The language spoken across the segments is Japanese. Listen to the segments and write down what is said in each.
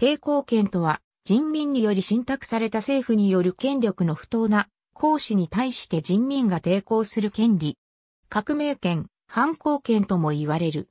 抵抗権とは、人民により信託された政府による権力の不当な行使に対して人民が抵抗する権利。革命権、反抗権とも言われる。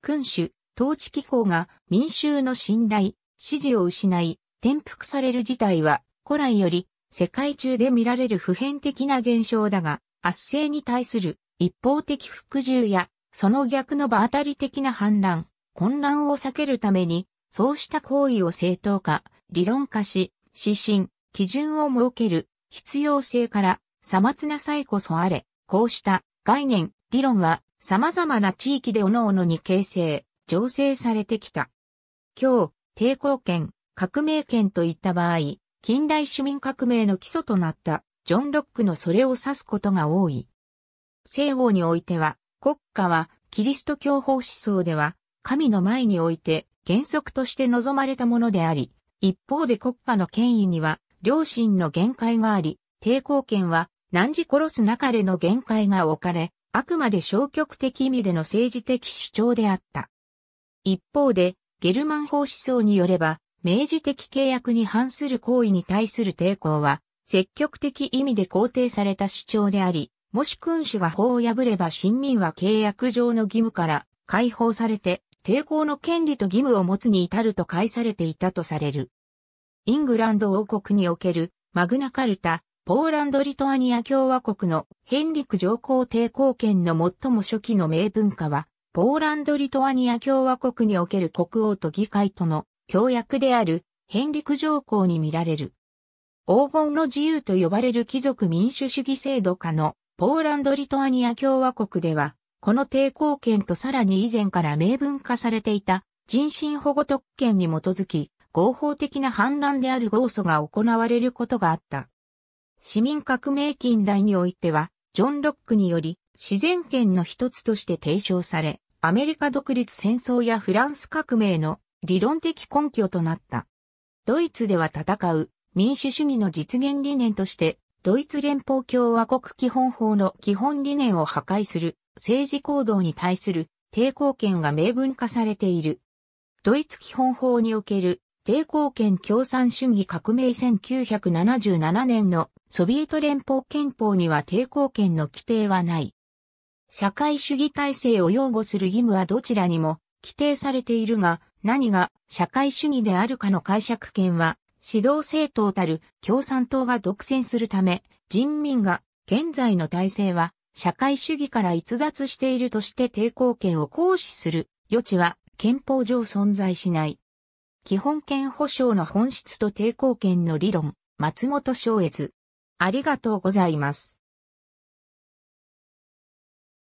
君主、統治機構が民衆の信頼、支持を失い、転覆される事態は、古来より世界中で見られる普遍的な現象だが、圧政に対する一方的服従や、その逆の場当たり的な反乱、混乱を避けるために、そうした行為を正当化、理論化し、指針、基準を設ける必要性からさまつなさえこそあれ、こうした概念、理論は様々な地域で各々に形成、醸成されてきた。今日、抵抗権、革命権といった場合、近代市民革命の基礎となったジョン・ロックのそれを指すことが多い。西欧においては、国家はキリスト教法思想では、神の前において原則として望まれたものであり、一方で国家の権威には、良心の限界があり、抵抗権は、何時殺すなかれの限界が置かれ、あくまで消極的意味での政治的主張であった。一方で、ゲルマン法思想によれば、明示的契約に反する行為に対する抵抗は、積極的意味で肯定された主張であり、もし君主が法を破れば新民は契約上の義務から解放されて、抵抗の権利と義務を持つに至ると解されていたとされる。イングランド王国におけるマグナカルタ、ポーランド・リトアニア共和国のヘンリク上皇抵抗権の最も初期の名文化は、ポーランド・リトアニア共和国における国王と議会との協約であるヘンリク上皇に見られる。黄金の自由と呼ばれる貴族民主主義制度下のポーランド・リトアニア共和国では、この抵抗権とさらに以前から明文化されていた人身保護特権に基づき合法的な反乱である合訴が行われることがあった。市民革命近代においては、ジョン・ロックにより自然権の一つとして提唱され、アメリカ独立戦争やフランス革命の理論的根拠となった。ドイツでは戦う民主主義の実現理念として、ドイツ連邦共和国基本法の基本理念を破壊する政治行動に対する抵抗権が明文化されている。ドイツ基本法における抵抗権共産主義革命1977年のソビエト連邦憲法には抵抗権の規定はない。社会主義体制を擁護する義務はどちらにも規定されているが、何が社会主義であるかの解釈権は、指導政党たる共産党が独占するため、人民が現在の体制は社会主義から逸脱しているとして抵抗権を行使する余地は憲法上存在しない。基本権保障の本質と抵抗権の理論、松本昭越。ありがとうございます。